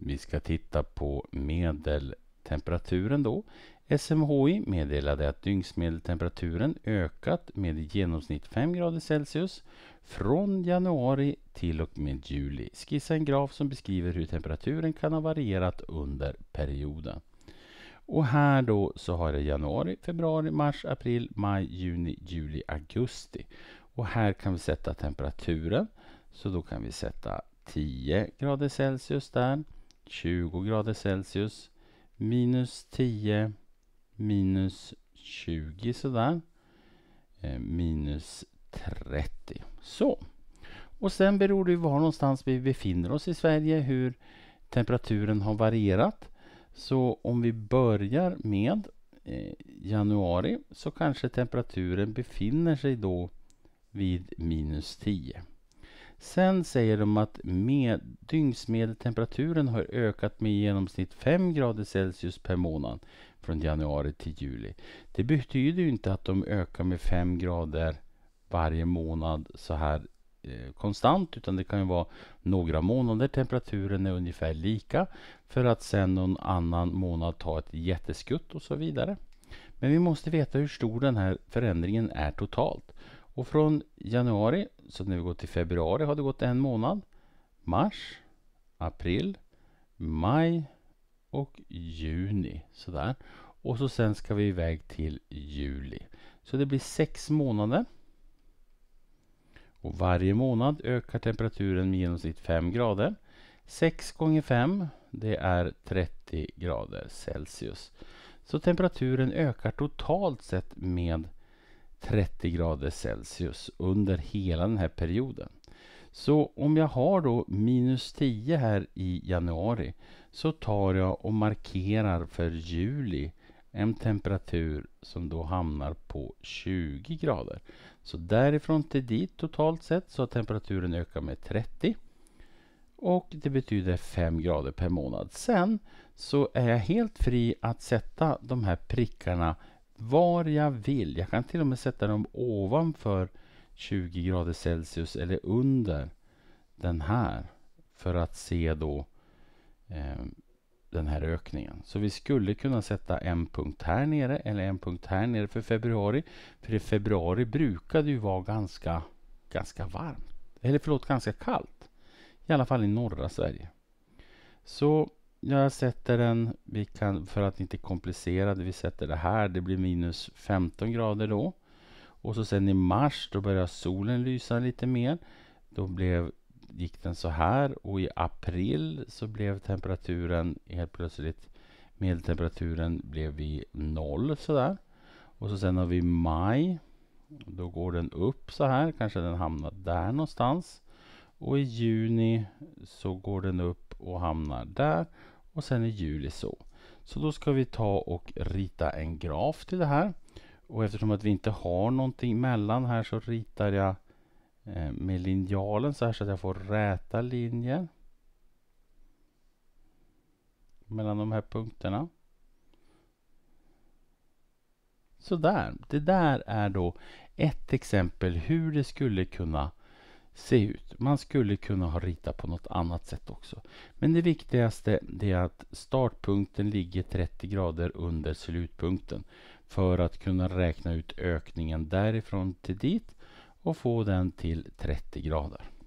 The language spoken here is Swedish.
Vi ska titta på medeltemperaturen då. SMHI meddelade att dygnsmedeltemperaturen ökat med i genomsnitt 5 grader Celsius från januari till och med juli. Skissa en graf som beskriver hur temperaturen kan ha varierat under perioden. Och här då så har jag januari, februari, mars, april, maj, juni, juli, augusti. Och här kan vi sätta temperaturen. Så då kan vi sätta 10 grader Celsius där. 20 grader Celsius, minus 10, minus 20 sådär, eh, minus 30. Så. Och sen beror det ju var någonstans vi befinner oss i Sverige, hur temperaturen har varierat. Så om vi börjar med eh, januari så kanske temperaturen befinner sig då vid minus 10. Sen säger de att med, dygnsmedeltemperaturen har ökat med i genomsnitt 5 grader Celsius per månad från januari till juli. Det betyder ju inte att de ökar med 5 grader varje månad så här eh, konstant utan det kan ju vara några månader temperaturen är ungefär lika för att sen någon annan månad ta ett jätteskutt och så vidare. Men vi måste veta hur stor den här förändringen är totalt. Och från januari, så nu går till februari, har det gått en månad. Mars, april, maj och juni. Sådär. Och så sen ska vi iväg till juli. Så det blir sex månader. Och varje månad ökar temperaturen med genomsnitt 5 grader. 6 gånger 5 det är 30 grader Celsius. Så temperaturen ökar totalt sett med 30 grader Celsius under hela den här perioden. Så om jag har då minus 10 här i januari så tar jag och markerar för juli en temperatur som då hamnar på 20 grader. Så därifrån till dit totalt sett så har temperaturen ökat med 30 och det betyder 5 grader per månad. Sen så är jag helt fri att sätta de här prickarna var jag vill. Jag kan till och med sätta dem ovanför 20 grader Celsius eller under den här för att se då eh, den här ökningen. Så vi skulle kunna sätta en punkt här nere eller en punkt här nere för februari. För i februari brukade ju vara ganska, ganska varmt. Eller förlåt, ganska kallt. I alla fall i norra Sverige. Så jag sätter den, vi kan, för att inte komplicera det, vi sätter det här, det blir minus 15 grader då. Och så sen i mars, då börjar solen lysa lite mer. Då blev, gick den så här och i april så blev temperaturen helt plötsligt, medeltemperaturen blev vi noll sådär. Och så sen har vi maj, då går den upp så här, kanske den hamnar där någonstans. Och i juni så går den upp och hamnar där. Och sen i juli så. Så då ska vi ta och rita en graf till det här. Och eftersom att vi inte har någonting mellan här så ritar jag eh, med linjalen så här så att jag får räta linjer. Mellan de här punkterna. Sådär, det där är då ett exempel hur det skulle kunna se ut. Man skulle kunna ha ritat på något annat sätt också. Men det viktigaste är att startpunkten ligger 30 grader under slutpunkten för att kunna räkna ut ökningen därifrån till dit och få den till 30 grader.